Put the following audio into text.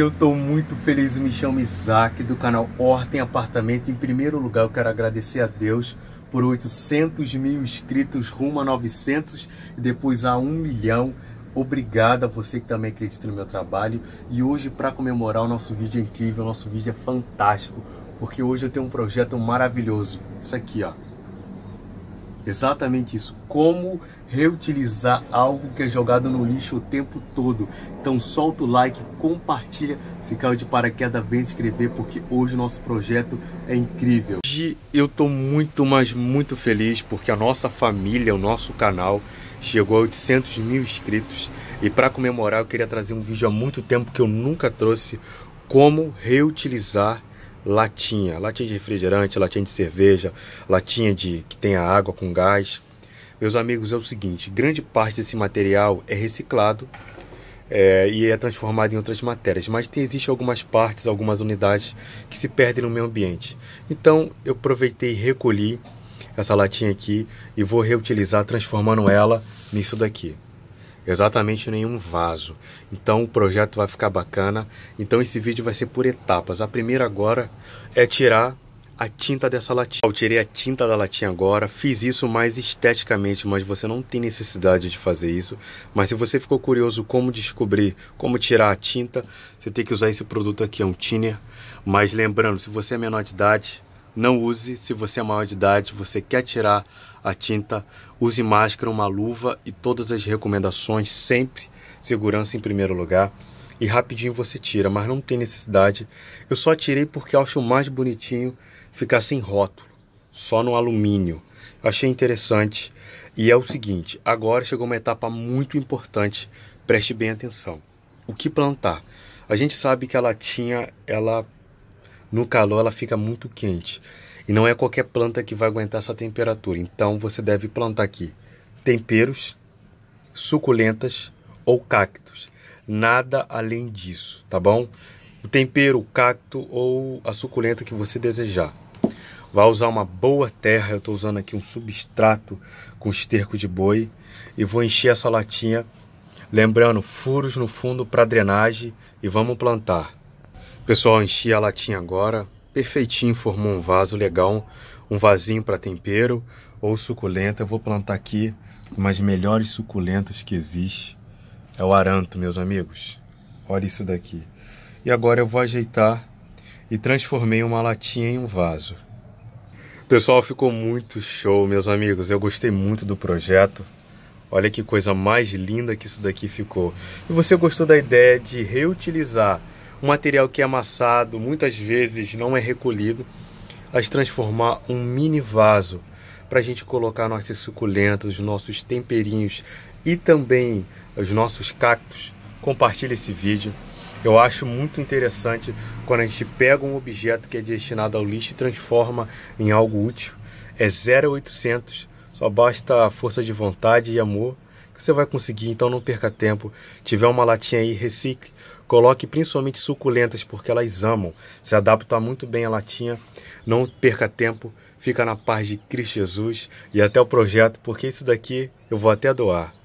Eu estou muito feliz, me chamo Isaac do canal Hortem Apartamento. Em primeiro lugar, eu quero agradecer a Deus por 800 mil inscritos rumo a 900 e depois a 1 milhão. Obrigado a você que também acredita no meu trabalho. E hoje, para comemorar o nosso vídeo é incrível, o nosso vídeo é fantástico, porque hoje eu tenho um projeto maravilhoso. Isso aqui, ó. Exatamente isso. Como reutilizar algo que é jogado no lixo o tempo todo. Então solta o like, compartilha, se caiu de paraquedas, vem se inscrever porque hoje o nosso projeto é incrível. Hoje eu tô muito, mas muito feliz porque a nossa família, o nosso canal chegou a 800 mil inscritos e para comemorar eu queria trazer um vídeo há muito tempo que eu nunca trouxe como reutilizar latinha, latinha de refrigerante, latinha de cerveja, latinha de que tenha água com gás. Meus amigos, é o seguinte, grande parte desse material é reciclado é, e é transformado em outras matérias, mas tem, existe algumas partes, algumas unidades que se perdem no meio ambiente. Então eu aproveitei e recolhi essa latinha aqui e vou reutilizar transformando ela nisso daqui exatamente nenhum vaso. Então o projeto vai ficar bacana. Então esse vídeo vai ser por etapas. A primeira agora é tirar a tinta dessa latinha. Eu tirei a tinta da latinha agora, fiz isso mais esteticamente, mas você não tem necessidade de fazer isso. Mas se você ficou curioso como descobrir como tirar a tinta, você tem que usar esse produto aqui, é um thinner. Mas lembrando, se você é menor de idade, não use. Se você é maior de idade, você quer tirar a tinta, use máscara, uma luva e todas as recomendações, sempre segurança em primeiro lugar. E rapidinho você tira, mas não tem necessidade. Eu só tirei porque acho mais bonitinho ficar sem rótulo, só no alumínio. Achei interessante. E é o seguinte, agora chegou uma etapa muito importante. Preste bem atenção. O que plantar? A gente sabe que a latinha, ela no calor ela fica muito quente. E não é qualquer planta que vai aguentar essa temperatura. Então você deve plantar aqui temperos, suculentas ou cactos. Nada além disso, tá bom? O tempero, o cacto ou a suculenta que você desejar. Vai usar uma boa terra, eu estou usando aqui um substrato com esterco de boi e vou encher essa latinha, lembrando furos no fundo para drenagem e vamos plantar pessoal enchi a latinha agora, perfeitinho, formou um vaso legal, um vasinho para tempero ou suculenta. Eu vou plantar aqui umas melhores suculentas que existe. É o aranto, meus amigos. Olha isso daqui. E agora eu vou ajeitar e transformei uma latinha em um vaso. Pessoal, ficou muito show, meus amigos. Eu gostei muito do projeto. Olha que coisa mais linda que isso daqui ficou. E você gostou da ideia de reutilizar o material que é amassado muitas vezes não é recolhido, a transformar um mini vaso para a gente colocar nossas suculentas, nossos temperinhos e também os nossos cactos. Compartilhe esse vídeo. Eu acho muito interessante quando a gente pega um objeto que é destinado ao lixo e transforma em algo útil. É 0800, só basta força de vontade e amor você vai conseguir, então não perca tempo. Tiver uma latinha aí, recicle. Coloque principalmente suculentas, porque elas amam. Se adapta muito bem a latinha. Não perca tempo. Fica na paz de Cristo Jesus. E até o projeto, porque isso daqui eu vou até doar.